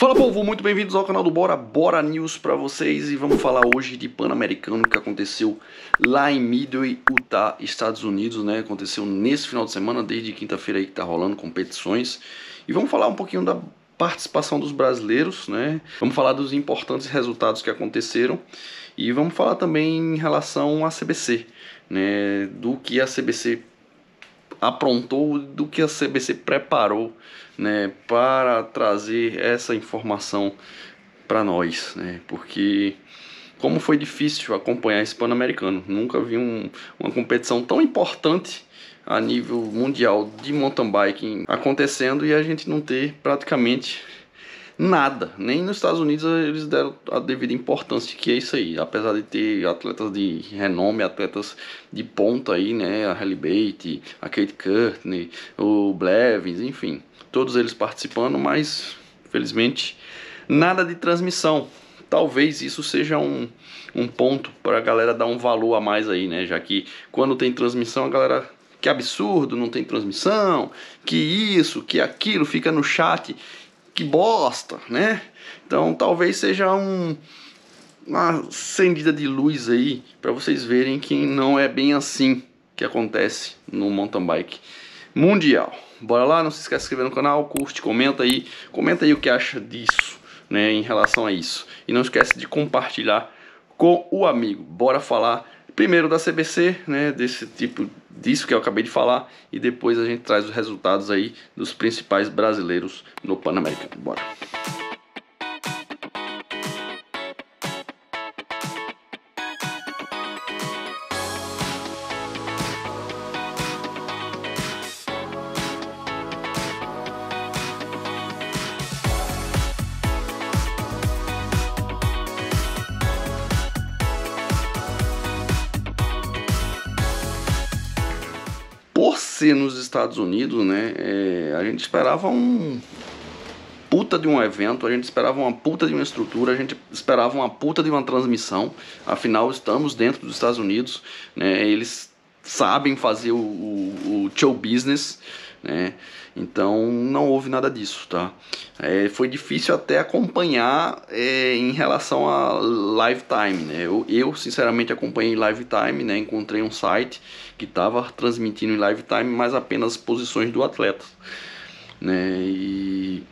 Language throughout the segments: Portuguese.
Fala povo, muito bem-vindos ao canal do Bora Bora News para vocês e vamos falar hoje de Pan-Americano que aconteceu lá em Midway, Utah, Estados Unidos, né? Aconteceu nesse final de semana, desde quinta-feira aí que tá rolando competições. E vamos falar um pouquinho da participação dos brasileiros, né? Vamos falar dos importantes resultados que aconteceram e vamos falar também em relação à CBC, né? Do que a CBC aprontou, do que a CBC preparou né, para trazer essa informação para nós, né, porque como foi difícil acompanhar esse Pan-Americano, nunca vi um, uma competição tão importante a nível mundial de mountain biking acontecendo e a gente não ter praticamente nada. Nem nos Estados Unidos eles deram a devida importância que é isso aí. Apesar de ter atletas de renome, atletas de ponta aí, né? A Halle Bate, a Kate Courtney, o Blevins, enfim. Todos eles participando, mas felizmente nada de transmissão. Talvez isso seja um, um ponto para a galera dar um valor a mais aí, né? Já que quando tem transmissão a galera que absurdo, não tem transmissão, que isso, que aquilo, fica no chat que bosta, né? Então talvez seja um, uma acendida de luz aí para vocês verem que não é bem assim que acontece no mountain bike mundial. Bora lá, não se esquece de se inscrever no canal, curte, comenta aí, comenta aí o que acha disso, né, em relação a isso. E não esquece de compartilhar com o amigo. Bora falar Primeiro da CBC, né, desse tipo disso que eu acabei de falar, e depois a gente traz os resultados aí dos principais brasileiros no pan Bora! nos Estados Unidos, né? É, a gente esperava um puta de um evento, a gente esperava uma puta de uma estrutura, a gente esperava uma puta de uma transmissão. Afinal, estamos dentro dos Estados Unidos, né? Eles sabem fazer o, o, o show business, né? Então não houve nada disso, tá? É, foi difícil até acompanhar é, em relação a live time, né? Eu, eu sinceramente acompanhei live time, né? Encontrei um site que estava transmitindo em live time, mas apenas posições do atleta, né? E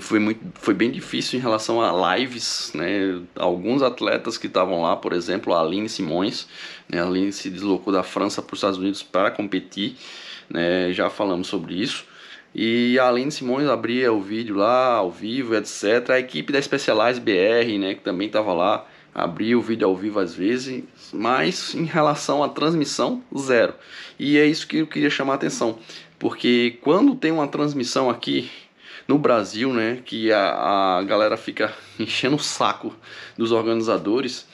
foi, muito, foi bem difícil em relação a lives, né? Alguns atletas que estavam lá, por exemplo, a Aline Simões, né? A Aline se deslocou da França para os Estados Unidos para competir né? Já falamos sobre isso. E a Aline Simões abria o vídeo lá, ao vivo, etc. A equipe da Specialized BR, né, que também estava lá, abria o vídeo ao vivo às vezes, mas em relação à transmissão, zero. E é isso que eu queria chamar a atenção, porque quando tem uma transmissão aqui no Brasil, né, que a, a galera fica enchendo o saco dos organizadores,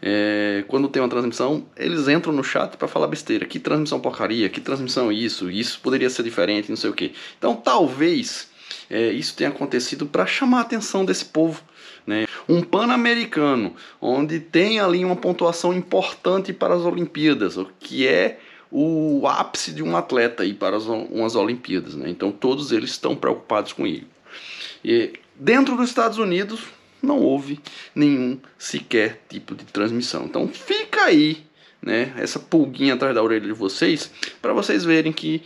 é, quando tem uma transmissão, eles entram no chat para falar besteira. Que transmissão porcaria, que transmissão isso, isso poderia ser diferente, não sei o que. Então talvez é, isso tenha acontecido para chamar a atenção desse povo. Né? Um pan-americano, onde tem ali uma pontuação importante para as Olimpíadas, o que é o ápice de um atleta aí para as, umas Olimpíadas. Né? Então todos eles estão preocupados com ele. E, dentro dos Estados Unidos, não houve nenhum sequer tipo de transmissão. Então fica aí, né, essa pulguinha atrás da orelha de vocês, para vocês verem que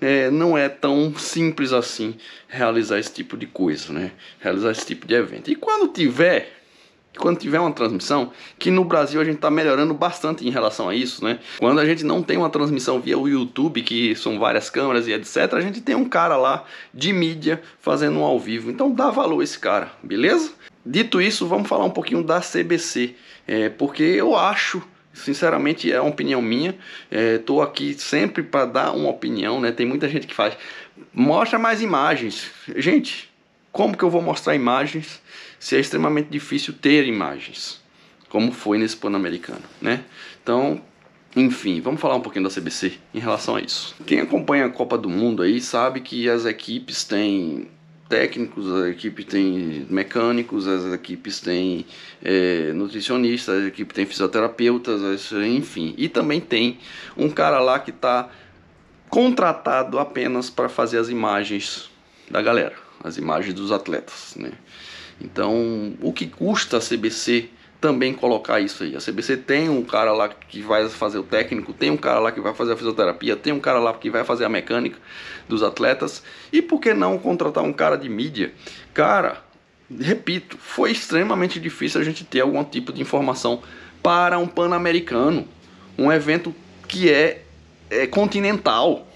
é, não é tão simples assim realizar esse tipo de coisa, né? Realizar esse tipo de evento. E quando tiver quando tiver uma transmissão, que no Brasil a gente está melhorando bastante em relação a isso, né? Quando a gente não tem uma transmissão via o YouTube, que são várias câmeras e etc, a gente tem um cara lá de mídia fazendo um ao vivo. Então dá valor esse cara, beleza? Dito isso, vamos falar um pouquinho da CBC, é, porque eu acho sinceramente é uma opinião minha estou é, aqui sempre para dar uma opinião né tem muita gente que faz mostra mais imagens gente como que eu vou mostrar imagens se é extremamente difícil ter imagens, como foi nesse Pan-Americano, né? Então, enfim, vamos falar um pouquinho da CBC em relação a isso. Quem acompanha a Copa do Mundo aí sabe que as equipes têm técnicos, a equipe tem mecânicos, as equipes têm é, nutricionistas, a equipe tem fisioterapeutas, enfim. E também tem um cara lá que está contratado apenas para fazer as imagens da galera as imagens dos atletas, né? Então, o que custa a CBC também colocar isso aí? A CBC tem um cara lá que vai fazer o técnico, tem um cara lá que vai fazer a fisioterapia, tem um cara lá que vai fazer a mecânica dos atletas. E por que não contratar um cara de mídia? Cara, repito, foi extremamente difícil a gente ter algum tipo de informação para um pan-americano, um evento que é, é continental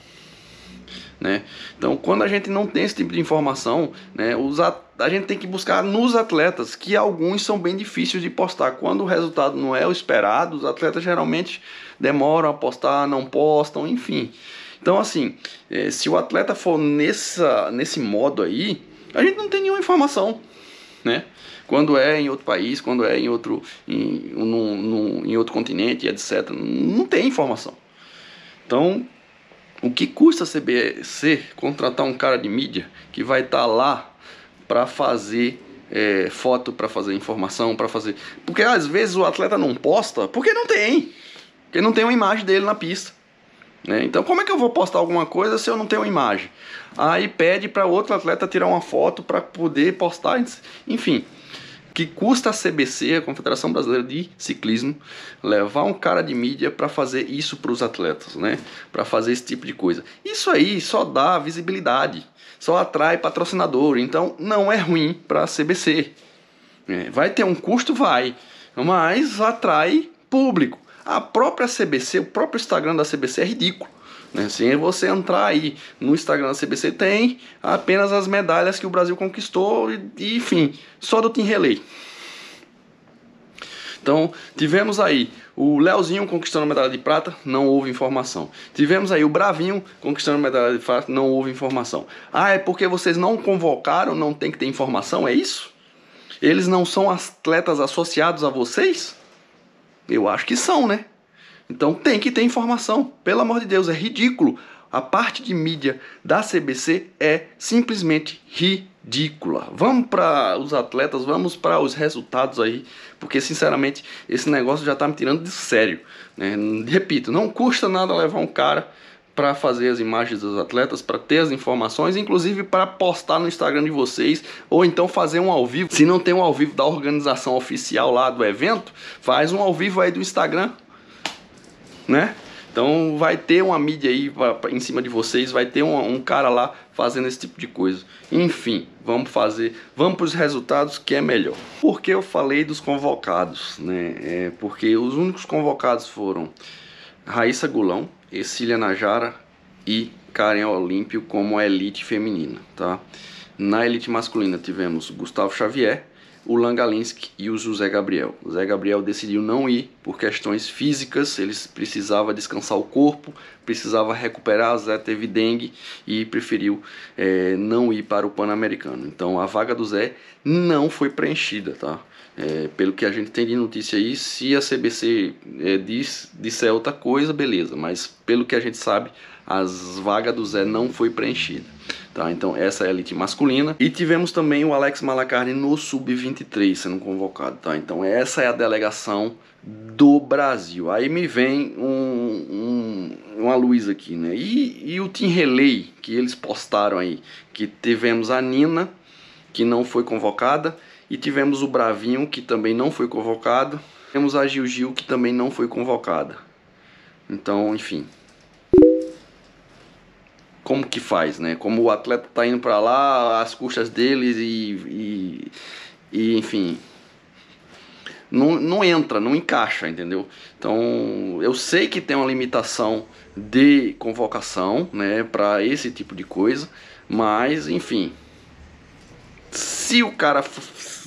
né? Então, quando a gente não tem esse tipo de informação, né, os a gente tem que buscar nos atletas, que alguns são bem difíceis de postar. Quando o resultado não é o esperado, os atletas geralmente demoram a postar, não postam, enfim. Então, assim, eh, se o atleta for nessa, nesse modo aí, a gente não tem nenhuma informação, né? Quando é em outro país, quando é em outro, em, num, num, em outro continente, etc. Não tem informação. Então, o que custa a CBC contratar um cara de mídia que vai estar tá lá para fazer é, foto, para fazer informação, para fazer. Porque às vezes o atleta não posta porque não tem. Porque não tem uma imagem dele na pista. Né? Então, como é que eu vou postar alguma coisa se eu não tenho uma imagem? Aí pede para outro atleta tirar uma foto para poder postar, enfim que custa a CBC, a Confederação Brasileira de Ciclismo, levar um cara de mídia para fazer isso para os atletas, né? Para fazer esse tipo de coisa. Isso aí só dá visibilidade, só atrai patrocinador, então não é ruim para a CBC. É, vai ter um custo, vai, mas atrai público. A própria CBC, o próprio Instagram da CBC é ridículo. Né? Se você entrar aí no Instagram da CBC, tem apenas as medalhas que o Brasil conquistou, e, enfim, só do Team Relay. Então, tivemos aí o Leozinho conquistando a medalha de prata, não houve informação. Tivemos aí o Bravinho conquistando a medalha de prata, não houve informação. Ah, é porque vocês não convocaram, não tem que ter informação, é isso? Eles não são atletas associados a vocês? Eu acho que são, né? Então tem que ter informação. Pelo amor de Deus, é ridículo. A parte de mídia da CBC é simplesmente ridícula. Vamos para os atletas, vamos para os resultados aí, porque sinceramente esse negócio já está me tirando de sério. Né? Repito, não custa nada levar um cara para fazer as imagens dos atletas, para ter as informações, inclusive para postar no Instagram de vocês, ou então fazer um ao vivo. Se não tem um ao vivo da organização oficial lá do evento, faz um ao vivo aí do Instagram né? Então vai ter uma mídia aí pra, pra, em cima de vocês, vai ter um, um, cara lá fazendo esse tipo de coisa. Enfim, vamos fazer, vamos para os resultados que é melhor. Por que eu falei dos convocados, né? É porque os únicos convocados foram Raíssa Gulão, Cecília Najara e Karen Olímpio como elite feminina, tá? Na elite masculina tivemos Gustavo Xavier, o Langalinsk e o José Gabriel. O Zé Gabriel decidiu não ir por questões físicas, ele precisava descansar o corpo, precisava recuperar, Zé teve dengue e preferiu é, não ir para o Pan-Americano. Então a vaga do Zé não foi preenchida, tá? É, pelo que a gente tem de notícia aí, se a CBC é, diz, disser outra coisa, beleza, mas pelo que a gente sabe, as vagas do Zé não foi preenchida. Tá? Então essa é a elite masculina. E tivemos também o Alex Malacarne no sub-23 sendo convocado. Tá? Então essa é a delegação do Brasil. Aí me vem um, um, uma luz aqui, né? E, e o Team Relay que eles postaram aí, que tivemos a Nina, que não foi convocada, e tivemos o Bravinho, que também não foi convocado, temos a Gil Gil, que também não foi convocada. Então, enfim, como que faz, né? Como o atleta tá indo para lá, as custas deles e, e, e enfim, não, não, entra, não encaixa, entendeu? Então, eu sei que tem uma limitação de convocação, né, para esse tipo de coisa, mas enfim, se o cara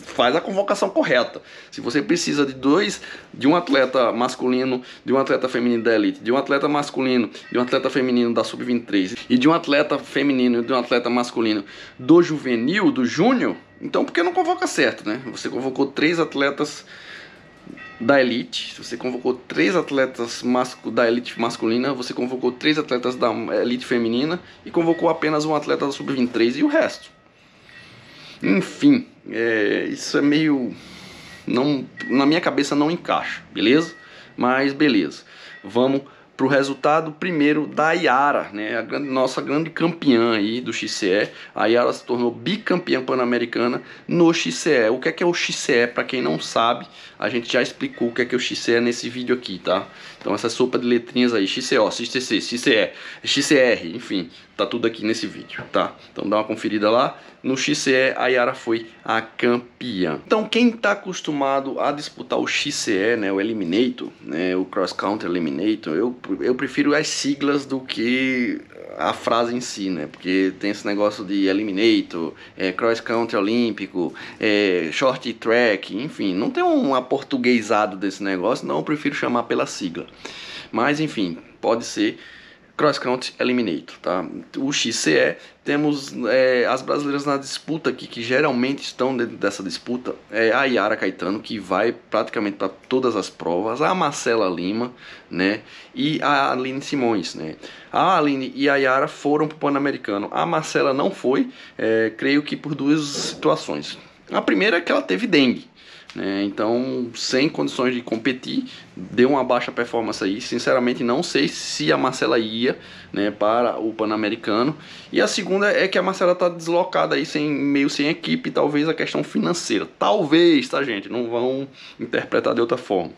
faz a convocação correta. Se você precisa de dois, de um atleta masculino, de um atleta feminino da elite, de um atleta masculino, de um atleta feminino da sub-23 e de um atleta feminino e de um atleta masculino do juvenil, do júnior, então por que não convoca certo, né? Você convocou três atletas da elite, você convocou três atletas masco, da elite masculina, você convocou três atletas da elite feminina e convocou apenas um atleta da sub-23 e o resto. Enfim, é, isso é meio. Não, na minha cabeça não encaixa, beleza? Mas beleza. Vamos para o resultado primeiro da Yara, né? A grande, nossa grande campeã aí do XCE. A Yara se tornou bicampeã pan-americana no XCE. O que é que é o XCE? Para quem não sabe, a gente já explicou o que é que é o XCE nesse vídeo aqui, tá? Então essa sopa de letrinhas aí, XCO, XTC, XCE, XCR, enfim, tá tudo aqui nesse vídeo, tá? Então dá uma conferida lá. No XCE, a Yara foi a campeã. Então quem tá acostumado a disputar o XCE, né, o Eliminator, né, o Cross Country Eliminator, eu, eu prefiro as siglas do que a frase em si, né? Porque tem esse negócio de Eliminator, é, Cross Country Olímpico, é, Short Track, enfim, não tem um aportuguesado desse negócio, não, eu prefiro chamar pela sigla. Mas enfim, pode ser Cross Country Eliminator, tá? O XCE, temos é, as brasileiras na disputa aqui, que geralmente estão dentro dessa disputa, é a Yara Caetano, que vai praticamente para todas as provas, a Marcela Lima, né? E a Aline Simões, né? A Aline e a Yara foram para o Pan-Americano, a Marcela não foi, é, creio que por duas situações. A primeira é que ela teve dengue, né? Então, sem condições de competir, deu uma baixa performance aí. Sinceramente, não sei se a Marcela ia né, para o Pan-Americano. E a segunda é que a Marcela está deslocada aí, sem, meio sem equipe, talvez a questão financeira. Talvez, tá, gente? Não vão interpretar de outra forma.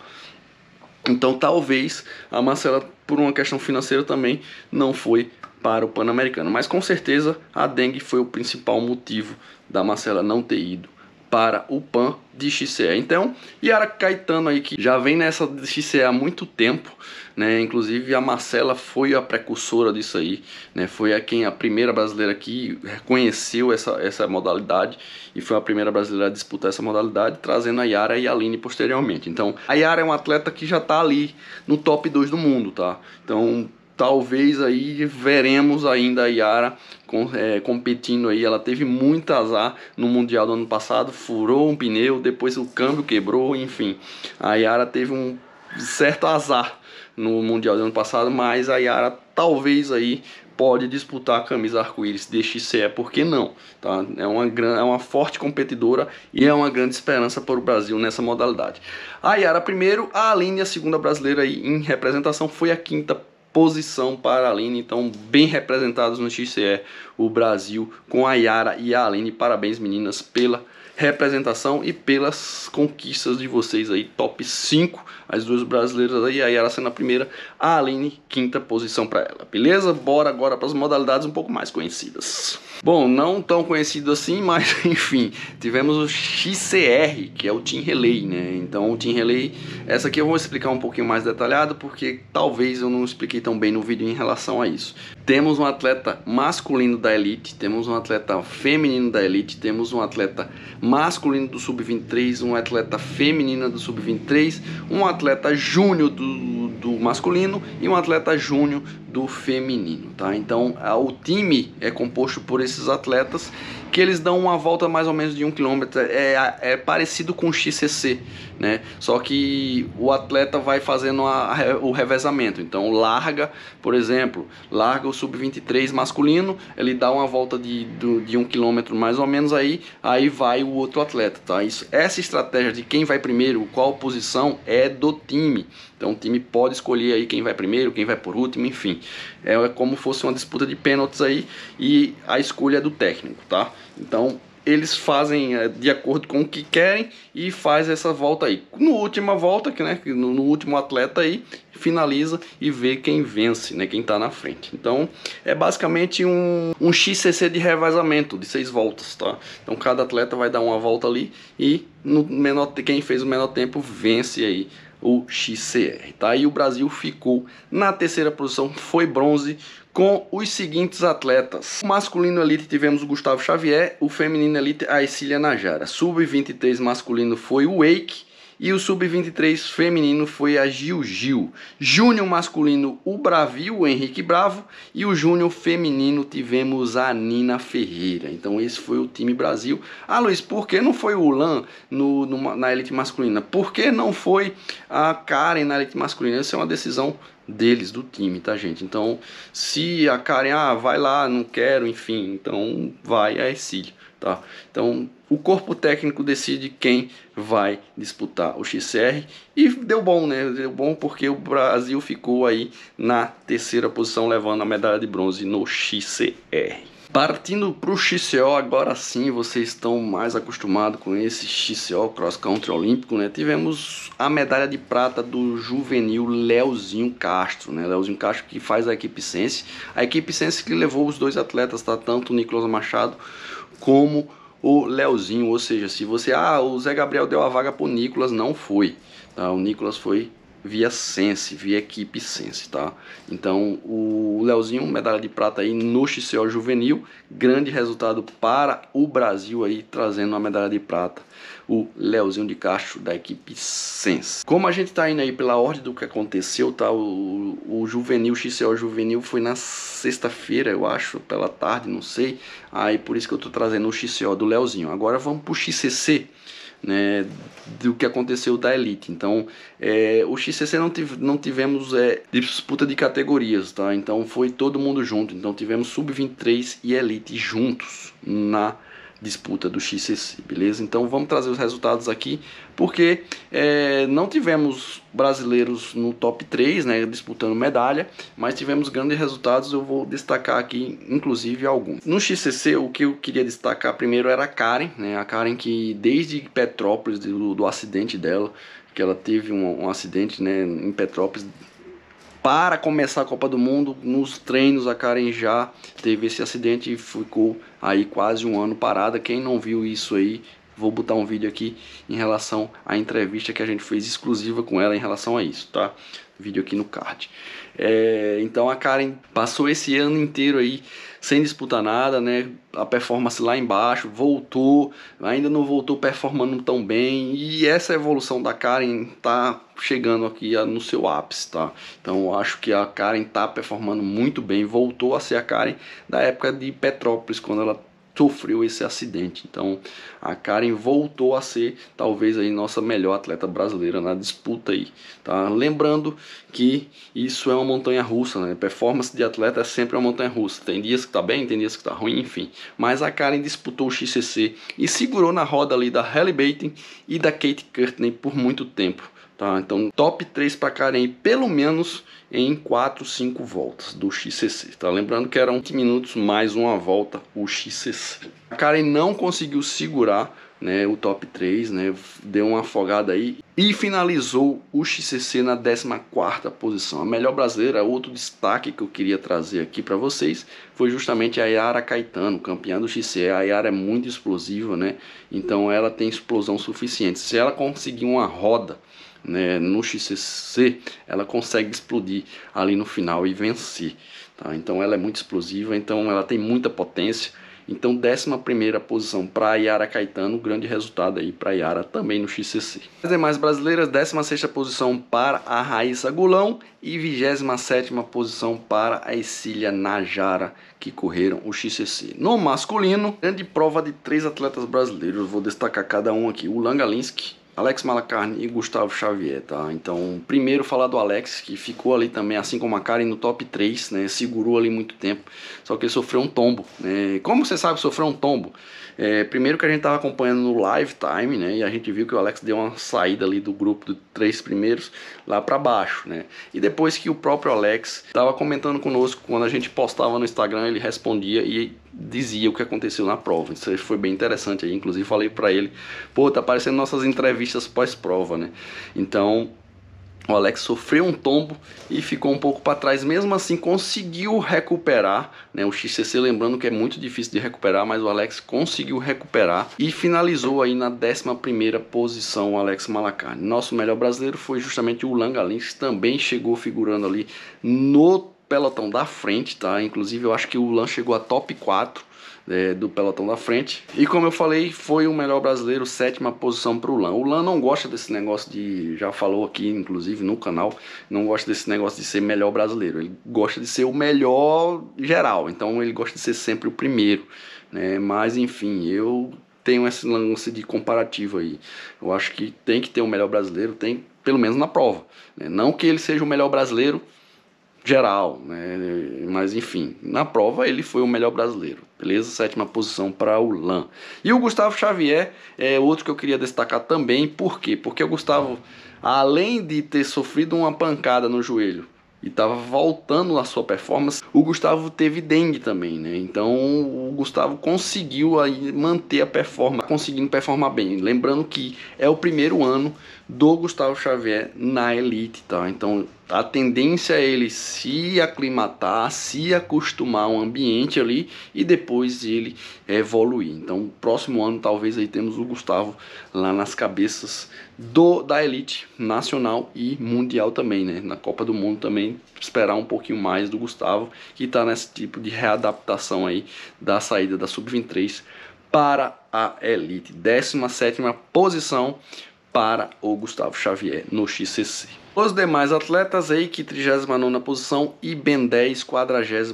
Então, talvez a Marcela, por uma questão financeira também, não foi para o Pan-Americano. Mas com certeza a dengue foi o principal motivo da Marcela não ter ido para o PAN de XCE. Então, Yara Caetano aí que já vem nessa de XCE há muito tempo, né? Inclusive a Marcela foi a precursora disso aí, né? Foi a quem a primeira brasileira que reconheceu essa, essa modalidade e foi a primeira brasileira a disputar essa modalidade, trazendo a Yara e a Aline posteriormente. Então, a Yara é um atleta que já está ali no top 2 do mundo, tá? Então, talvez aí veremos ainda a Yara com, é, competindo aí. Ela teve muito azar no Mundial do ano passado, furou um pneu, depois o câmbio quebrou, enfim. A Yara teve um certo azar no Mundial do ano passado, mas a Yara talvez aí pode disputar a camisa arco-íris DXCE, é por que não? Tá? É, uma gran... é uma forte competidora e é uma grande esperança para o Brasil nessa modalidade. A Yara primeiro, a Aline a segunda brasileira em representação, foi a quinta posição para a Aline, então bem representados no XCE, o Brasil com a Yara e a Aline. Parabéns meninas pela representação e pelas conquistas de vocês aí, top 5, as duas brasileiras aí, a Yara sendo a primeira, a Aline quinta posição para ela, beleza? Bora agora para as modalidades um pouco mais conhecidas. Bom, não tão conhecido assim, mas enfim, tivemos o XCR, que é o Team Relay, né? Então o Team Relay, essa aqui eu vou explicar um pouquinho mais detalhado, porque talvez eu não expliquei tão bem no vídeo em relação a isso temos um atleta masculino da elite, temos um atleta feminino da elite, temos um atleta masculino do sub-23, um atleta feminina do sub-23, um atleta júnior do, do masculino e um atleta júnior do feminino, tá? Então, a, o time é composto por esses atletas que eles dão uma volta mais ou menos de um quilômetro. É, é, é parecido com o XCC, né? Só que o atleta vai fazendo a, a, o revezamento. Então, larga, por exemplo, larga o sub-23 masculino, ele dá uma volta de, do, de um quilômetro mais ou menos aí, aí vai o outro atleta, tá? Isso, essa estratégia de quem vai primeiro, qual posição, é do time. Então o time pode escolher aí quem vai primeiro, quem vai por último, enfim. É como fosse uma disputa de pênaltis aí e a escolha é do técnico, tá? Então eles fazem é, de acordo com o que querem e faz essa volta aí. No última volta, que né, no, no último atleta aí, finaliza e vê quem vence, né, quem tá na frente. Então, é basicamente um, um XCC de revezamento de seis voltas, tá? Então, cada atleta vai dar uma volta ali e no menor quem fez o menor tempo vence aí o XCR. Tá? E o Brasil ficou na terceira posição, foi bronze, com os seguintes atletas. O masculino elite tivemos o Gustavo Xavier, o feminino elite a Ecilia Najara. Sub-23 masculino foi o Wake, e o sub-23 feminino foi a Gil Gil. Júnior masculino, o Bravio, o Henrique Bravo. E o Júnior feminino tivemos a Nina Ferreira. Então esse foi o time Brasil. Ah, Luiz, por que não foi o Ulan no, no, na elite masculina? Por que não foi a Karen na elite masculina? Essa é uma decisão deles, do time, tá, gente? Então, se a Karen, ah, vai lá, não quero, enfim, então vai a Ercílio. Tá? Então, o corpo técnico decide quem vai disputar o XR e deu bom, né? Deu bom porque o Brasil ficou aí na terceira posição, levando a medalha de bronze no XCR. Partindo para o XCO, agora sim vocês estão mais acostumados com esse XCO Cross Country Olímpico, né? Tivemos a medalha de prata do juvenil Leozinho Castro, né? Leozinho Castro que faz a equipe Sense. A equipe Sense que levou os dois atletas, tá? Tanto o Nicolas Machado como o Leozinho, ou seja, se você, ah, o Zé Gabriel deu a vaga pro Nicolas, não foi. Tá? O Nicolas foi via Sense, via equipe Sense, tá? Então, o Leozinho, medalha de prata aí no XCO juvenil, grande resultado para o Brasil aí trazendo uma medalha de prata o Leozinho de Castro da equipe Sens. Como a gente está indo aí pela ordem do que aconteceu, tá? O, o Juvenil, XCO Juvenil foi na sexta-feira, eu acho, pela tarde, não sei. Aí por isso que eu estou trazendo o XCO do Leozinho. Agora vamos pro XCC. Né, do que aconteceu da elite. Então, é, o XCC não, não tivemos é, disputa de categorias, tá? Então foi todo mundo junto. Então tivemos sub-23 e elite juntos na disputa do XCC, beleza? Então vamos trazer os resultados aqui, porque é, não tivemos brasileiros no top 3, né, disputando medalha, mas tivemos grandes resultados, eu vou destacar aqui, inclusive, alguns. No XCC, o que eu queria destacar primeiro era a Karen, né, a Karen que desde Petrópolis, do, do acidente dela, que ela teve um, um acidente né, em Petrópolis, para começar a Copa do Mundo, nos treinos a Karen já teve esse acidente e ficou aí quase um ano parada. Quem não viu isso aí Vou botar um vídeo aqui em relação à entrevista que a gente fez exclusiva com ela em relação a isso, tá? Vídeo aqui no card. É, então a Karen passou esse ano inteiro aí sem disputar nada, né? A performance lá embaixo, voltou, ainda não voltou performando tão bem. E essa evolução da Karen tá chegando aqui no seu ápice, tá? Então eu acho que a Karen tá performando muito bem, voltou a ser a Karen da época de Petrópolis, quando ela sofreu esse acidente. Então a Karen voltou a ser talvez aí nossa melhor atleta brasileira na disputa aí, tá? Lembrando que isso é uma montanha russa, né? Performance de atleta é sempre uma montanha russa. Tem dias que tá bem, tem dias que tá ruim, enfim. Mas a Karen disputou o XCC e segurou na roda ali da Halle Baton e da Kate Courtney por muito tempo. Tá? Então, top 3 para Karen, pelo menos em 4, 5 voltas do XCC. Tá? Lembrando que eram 15 minutos mais uma volta o XCC. A Karen não conseguiu segurar né, o top 3, né, deu uma afogada aí e finalizou o XCC na 14ª posição. A melhor brasileira, outro destaque que eu queria trazer aqui para vocês, foi justamente a Yara Caetano, campeã do XCE. A Yara é muito explosiva, né? Então ela tem explosão suficiente. Se ela conseguir uma roda né, no XCC, ela consegue explodir ali no final e vencer. Tá? Então ela é muito explosiva, então ela tem muita potência. Então, 11 posição para Yara Caetano, grande resultado aí para Yara também no XCC. As demais brasileiras, 16 posição para a Raíssa Gulão e 27 posição para a Cecília Najara, que correram o XCC. No masculino, grande prova de três atletas brasileiros, vou destacar cada um aqui: o Langalinski, Alex Malacarne e Gustavo Xavier, tá? Então, primeiro falar do Alex, que ficou ali também, assim como a Karen, no top 3, né? Segurou ali muito tempo, só que ele sofreu um tombo, né? Como você sabe sofreu um tombo? É, primeiro que a gente tava acompanhando no live time, né? E a gente viu que o Alex deu uma saída ali do grupo dos três primeiros lá para baixo, né? E depois que o próprio Alex tava comentando conosco, quando a gente postava no Instagram, ele respondia e dizia o que aconteceu na prova. Isso foi bem interessante. aí. inclusive falei para ele, pô, tá parecendo nossas entrevistas pós-prova, né? Então, o Alex sofreu um tombo e ficou um pouco para trás, mesmo assim conseguiu recuperar, né? O XCC lembrando que é muito difícil de recuperar, mas o Alex conseguiu recuperar e finalizou aí na 11ª posição o Alex Malacarne. Nosso melhor brasileiro foi justamente o Langa Lins, também chegou figurando ali no pelotão da frente, tá? Inclusive eu acho que o Lan chegou a top 4 é, do pelotão da frente. E como eu falei, foi o melhor brasileiro, sétima posição para o Lan. O Lan não gosta desse negócio de, já falou aqui inclusive no canal, não gosta desse negócio de ser melhor brasileiro. Ele gosta de ser o melhor geral, então ele gosta de ser sempre o primeiro. Né? Mas enfim, eu tenho esse lance de comparativo aí. Eu acho que tem que ter o melhor brasileiro, tem pelo menos na prova. Né? Não que ele seja o melhor brasileiro, geral, né? Mas enfim, na prova ele foi o melhor brasileiro, beleza? Sétima posição para o Lan. E o Gustavo Xavier é outro que eu queria destacar também, por quê? Porque o Gustavo, além de ter sofrido uma pancada no joelho e tava voltando a sua performance, o Gustavo teve dengue também, né? Então o Gustavo conseguiu aí manter a performance, conseguindo performar bem. Lembrando que é o primeiro ano do Gustavo Xavier na elite, tá? Então a tendência é ele se aclimatar, se acostumar ao ambiente ali e depois ele evoluir. Então, próximo ano talvez aí temos o Gustavo lá nas cabeças do da elite nacional e mundial também, né? Na Copa do Mundo também esperar um pouquinho mais do Gustavo que está nesse tipo de readaptação aí da saída da sub-23 para a elite. 17 posição para o Gustavo Xavier no XCC. Os demais atletas, aí que 39 posição e Ben 10, 42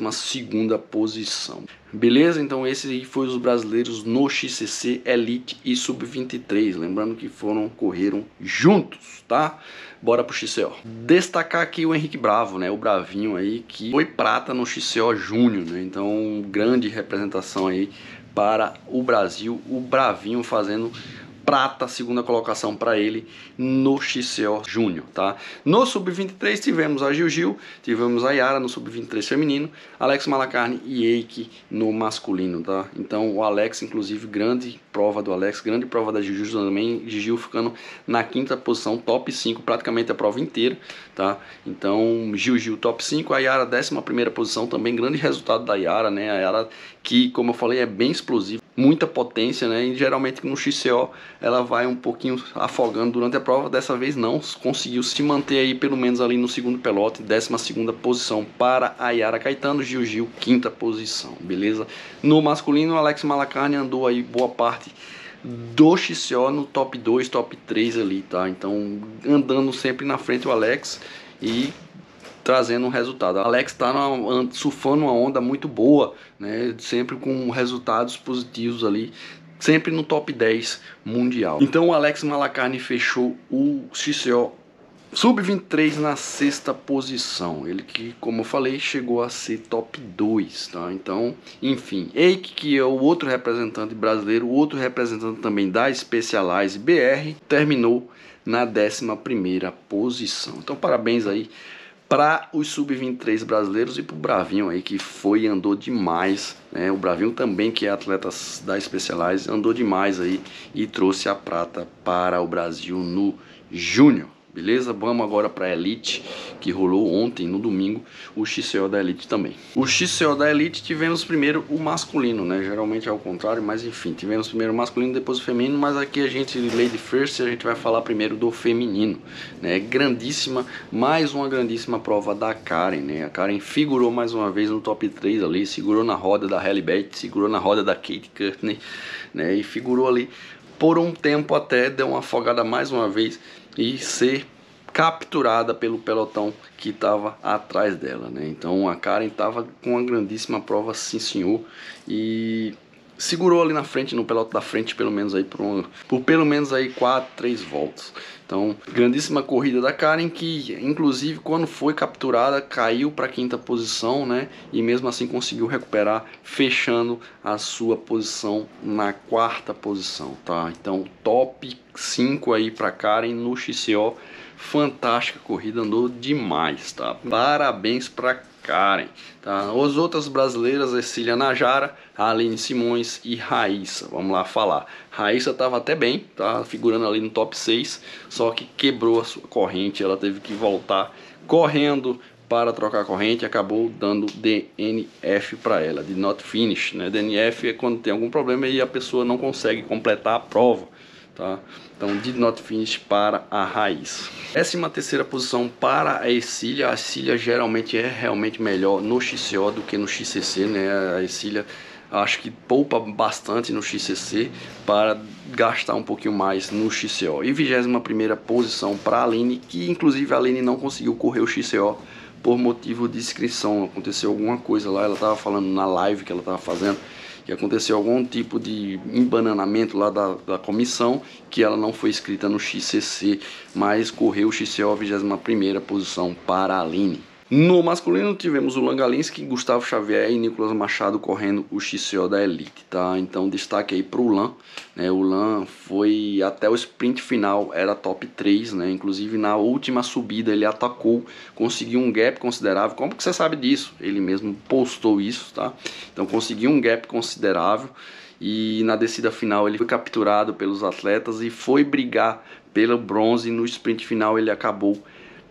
posição. Beleza? Então esse aí foi os brasileiros no XCC Elite e Sub-23. Lembrando que foram, correram juntos, tá? Bora pro XCO. Destacar aqui o Henrique Bravo, né? O Bravinho aí que foi prata no XCO Júnior, né? Então, grande representação aí para o Brasil. O Bravinho fazendo prata, segunda colocação para ele no XCO Júnior, tá? No Sub-23 tivemos a Gil Gil, tivemos a Yara no Sub-23 feminino, Alex Malacarne e Eike no masculino, tá? Então o Alex, inclusive, grande prova do Alex, grande prova da Gil Gil também, Gil Gil ficando na quinta posição, top 5, praticamente a prova inteira, tá? Então Gil Gil top 5, a Yara décima primeira posição também, grande resultado da Yara, né? A Yara que, como eu falei, é bem explosiva, muita potência, né? E geralmente no XCO ela vai um pouquinho afogando durante a prova. Dessa vez não, conseguiu se manter aí pelo menos ali no segundo pelote, 12 posição para a Yara Caetano, Gil Gil, quinta posição, beleza? No masculino, Alex Malacarne andou aí boa parte do XCO no top 2, top 3 ali, tá? Então andando sempre na frente o Alex e trazendo um resultado. Alex está surfando uma onda muito boa, né? sempre com resultados positivos ali sempre no top 10 mundial. Então o Alex Malacarne fechou o XCO Sub-23 na sexta posição. Ele que, como eu falei, chegou a ser top 2, tá? Então, enfim. Eike, que é o outro representante brasileiro, o outro representante também da Specialize BR, terminou na 11ª posição. Então, parabéns aí para os sub-23 brasileiros e para o Bravinho aí que foi e andou demais. Né? O Bravinho também, que é atleta da Specialized, andou demais aí e trouxe a prata para o Brasil no Júnior. Beleza? Vamos agora para a Elite, que rolou ontem, no domingo, o XCO da Elite também. O XCO da Elite tivemos primeiro o masculino, né? Geralmente é ao contrário, mas enfim, tivemos primeiro o masculino, depois o feminino, mas aqui a gente, Lady First, a gente vai falar primeiro do feminino, né? Grandíssima, mais uma grandíssima prova da Karen, né? A Karen figurou mais uma vez no top 3 ali, segurou na roda da Halle Berry, segurou na roda da Kate Courtney, né? E figurou ali por um tempo até, deu uma afogada mais uma vez e ser capturada pelo pelotão que estava atrás dela, né? Então a Karen estava com uma grandíssima prova, sim senhor, e segurou ali na frente, no pelotão da frente, pelo menos aí por, um, por pelo menos aí 4, 3 voltas. Então, grandíssima corrida da Karen que inclusive quando foi capturada caiu para quinta posição, né? E mesmo assim conseguiu recuperar, fechando a sua posição na quarta posição, tá? Então, top 5 aí para Karen no XCO. Fantástica corrida, andou demais, tá? Parabéns para Karen. Tá? As outras brasileiras, Cecília Najara, Aline Simões e Raíssa. Vamos lá falar. Raíssa estava até bem, tá figurando ali no top 6, só que quebrou a sua corrente, ela teve que voltar correndo para trocar a corrente, acabou dando DNF para ela, de not finish, né? DNF é quando tem algum problema e a pessoa não consegue completar a prova. Tá? Então, did not finish para a raiz. Décima terceira posição para a ercilha. A ercilha geralmente é realmente melhor no XCO do que no XCC, né? A ercilha acho que poupa bastante no XCC para gastar um pouquinho mais no XCO. E 21 primeira posição para a Aline, que inclusive a Aline não conseguiu correr o XCO por motivo de inscrição. Aconteceu alguma coisa lá, ela estava falando na live que ela estava fazendo que aconteceu algum tipo de embananamento lá da, da comissão, que ela não foi escrita no XCC, mas correu o XCO 21 posição para a Aline. No masculino tivemos o Langalinski, Gustavo Xavier e Nicolas Machado correndo o XCO da Elite, tá? Então destaque aí pro Lan, né? O Lan foi até o sprint final, era top 3, né? Inclusive na última subida ele atacou, conseguiu um gap considerável. Como que você sabe disso? Ele mesmo postou isso, tá? Então conseguiu um gap considerável e na descida final ele foi capturado pelos atletas e foi brigar pelo bronze no sprint final ele acabou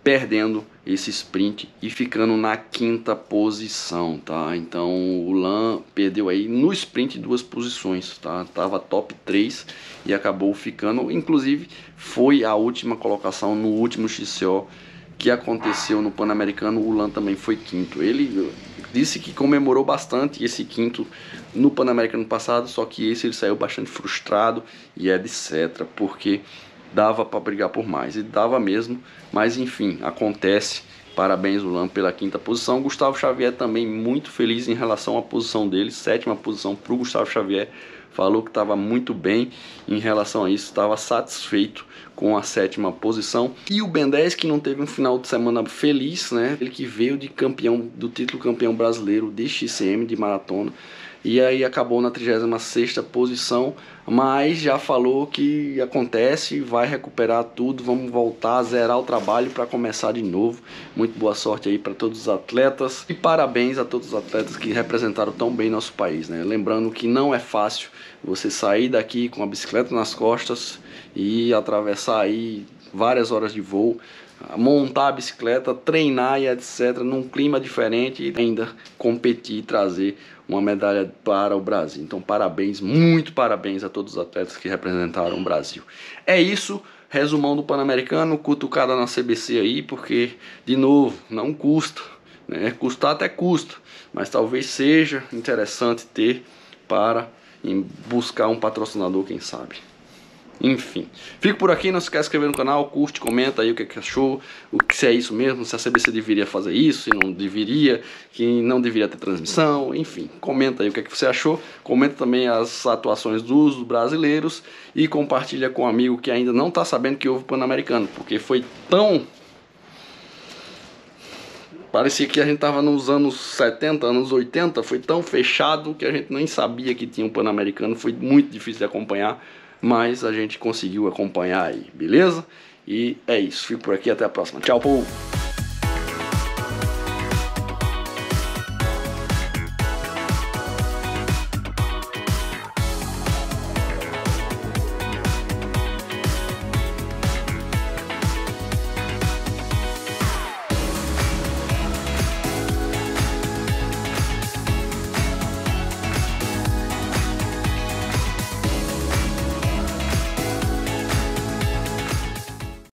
perdendo esse sprint e ficando na quinta posição, tá? Então o Lan perdeu aí no sprint duas posições, tá? Tava top 3 e acabou ficando, inclusive foi a última colocação no último XCO que aconteceu no Pan-Americano, o Lan também foi quinto. Ele disse que comemorou bastante esse quinto no Pan-Americano passado, só que esse ele saiu bastante frustrado e etc, porque dava para brigar por mais, e dava mesmo, mas enfim, acontece. Parabéns o Lam pela quinta posição. Gustavo Xavier também muito feliz em relação à posição dele, sétima posição para o Gustavo Xavier. Falou que estava muito bem em relação a isso, estava satisfeito com a sétima posição. E o Ben 10, que não teve um final de semana feliz, né? Ele que veio de campeão do título campeão brasileiro de XCM de maratona e aí acabou na 36ª posição, mas já falou que acontece, vai recuperar tudo, vamos voltar, zerar o trabalho para começar de novo. Muito boa sorte aí para todos os atletas e parabéns a todos os atletas que representaram tão bem nosso país, né? Lembrando que não é fácil você sair daqui com a bicicleta nas costas e atravessar aí várias horas de voo montar a bicicleta, treinar e etc. num clima diferente e ainda competir e trazer uma medalha para o Brasil. Então, parabéns, muito parabéns a todos os atletas que representaram o Brasil. É isso. Resumão do Pan-Americano, cutucada na CBC aí, porque, de novo, não custa. Né? Custar até custa, mas talvez seja interessante ter para buscar um patrocinador, quem sabe. Enfim, fico por aqui, não se esquece de inscrever no canal, curte, comenta aí o que, que achou, o que se é isso mesmo, se a CBC deveria fazer isso, se não deveria, que não deveria ter transmissão, enfim, comenta aí o que, que você achou, comenta também as atuações dos brasileiros e compartilha com um amigo que ainda não está sabendo que houve Pan-Americano, porque foi tão... Parecia que a gente estava nos anos 70, anos 80, foi tão fechado que a gente nem sabia que tinha um Pan-Americano, foi muito difícil de acompanhar, mas a gente conseguiu acompanhar aí, beleza? E é isso, fico por aqui, até a próxima. Tchau, povo!